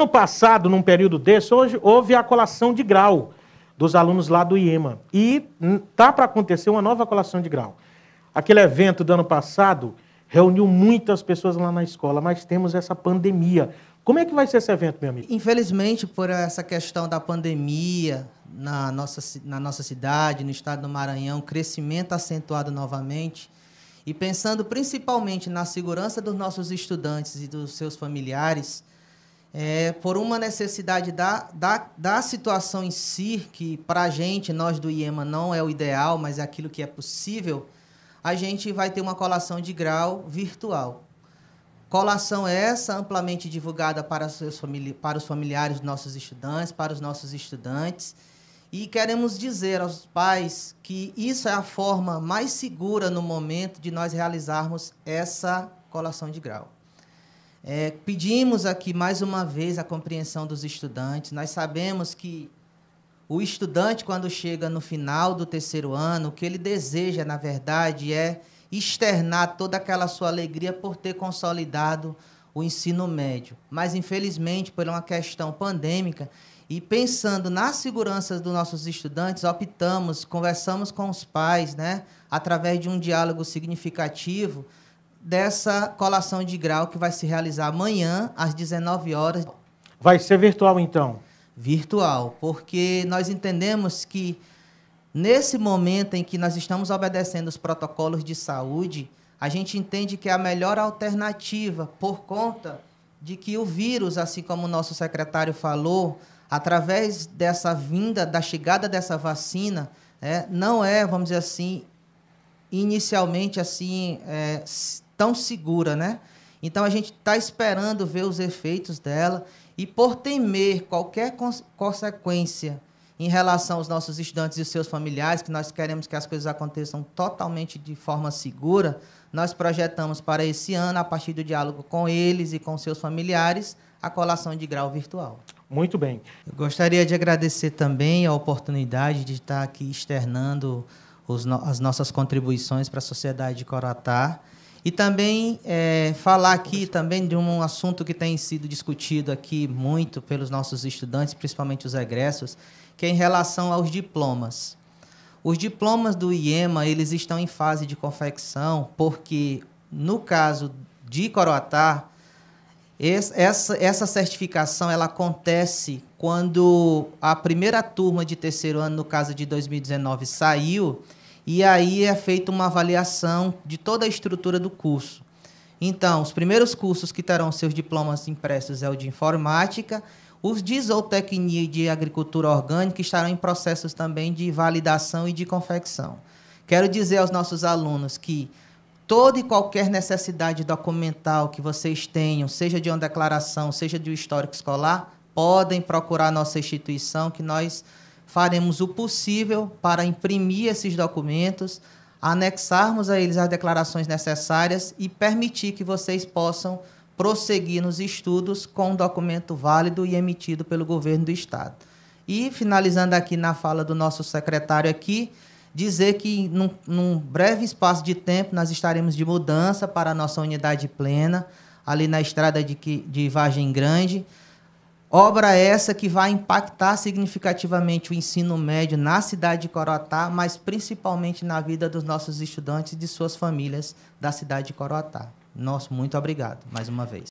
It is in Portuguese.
ano passado, num período desse, hoje houve a colação de grau dos alunos lá do IEMA. E tá para acontecer uma nova colação de grau. Aquele evento do ano passado reuniu muitas pessoas lá na escola, mas temos essa pandemia. Como é que vai ser esse evento, meu amigo? Infelizmente, por essa questão da pandemia na nossa, na nossa cidade, no estado do Maranhão, crescimento acentuado novamente, e pensando principalmente na segurança dos nossos estudantes e dos seus familiares, é, por uma necessidade da, da, da situação em si, que para a gente, nós do IEMA, não é o ideal, mas é aquilo que é possível, a gente vai ter uma colação de grau virtual. Colação essa amplamente divulgada para, seus famili para os familiares dos nossos estudantes, para os nossos estudantes. E queremos dizer aos pais que isso é a forma mais segura no momento de nós realizarmos essa colação de grau. É, pedimos aqui mais uma vez a compreensão dos estudantes. Nós sabemos que o estudante, quando chega no final do terceiro ano, o que ele deseja, na verdade, é externar toda aquela sua alegria por ter consolidado o ensino médio. Mas, infelizmente, por uma questão pandêmica, e pensando na segurança dos nossos estudantes, optamos, conversamos com os pais, né, através de um diálogo significativo, dessa colação de grau que vai se realizar amanhã, às 19 horas. Vai ser virtual, então? Virtual, porque nós entendemos que, nesse momento em que nós estamos obedecendo os protocolos de saúde, a gente entende que é a melhor alternativa, por conta de que o vírus, assim como o nosso secretário falou, através dessa vinda, da chegada dessa vacina, é, não é, vamos dizer assim, inicialmente assim é, tão segura, né? Então a gente está esperando ver os efeitos dela e por temer qualquer cons consequência em relação aos nossos estudantes e seus familiares, que nós queremos que as coisas aconteçam totalmente de forma segura, nós projetamos para esse ano, a partir do diálogo com eles e com seus familiares, a colação de grau virtual. Muito bem. Eu gostaria de agradecer também a oportunidade de estar aqui externando no as nossas contribuições para a sociedade de Coratá. E também é, falar aqui também de um assunto que tem sido discutido aqui muito pelos nossos estudantes, principalmente os egressos, que é em relação aos diplomas. Os diplomas do IEMA, eles estão em fase de confecção, porque no caso de Coroatá, essa, essa certificação ela acontece quando a primeira turma de terceiro ano, no caso de 2019, saiu e aí é feita uma avaliação de toda a estrutura do curso. Então, os primeiros cursos que terão seus diplomas impressos é o de informática, os de zootecnia e de agricultura orgânica estarão em processos também de validação e de confecção. Quero dizer aos nossos alunos que toda e qualquer necessidade documental que vocês tenham, seja de uma declaração, seja de um histórico escolar, podem procurar nossa instituição que nós faremos o possível para imprimir esses documentos, anexarmos a eles as declarações necessárias e permitir que vocês possam prosseguir nos estudos com um documento válido e emitido pelo governo do estado. E finalizando aqui na fala do nosso secretário aqui, dizer que num, num breve espaço de tempo nós estaremos de mudança para a nossa unidade plena ali na estrada de, de Vargem Grande. Obra essa que vai impactar significativamente o ensino médio na cidade de Coroatá, mas principalmente na vida dos nossos estudantes e de suas famílias da cidade de Coroatá. Nosso muito obrigado mais uma vez.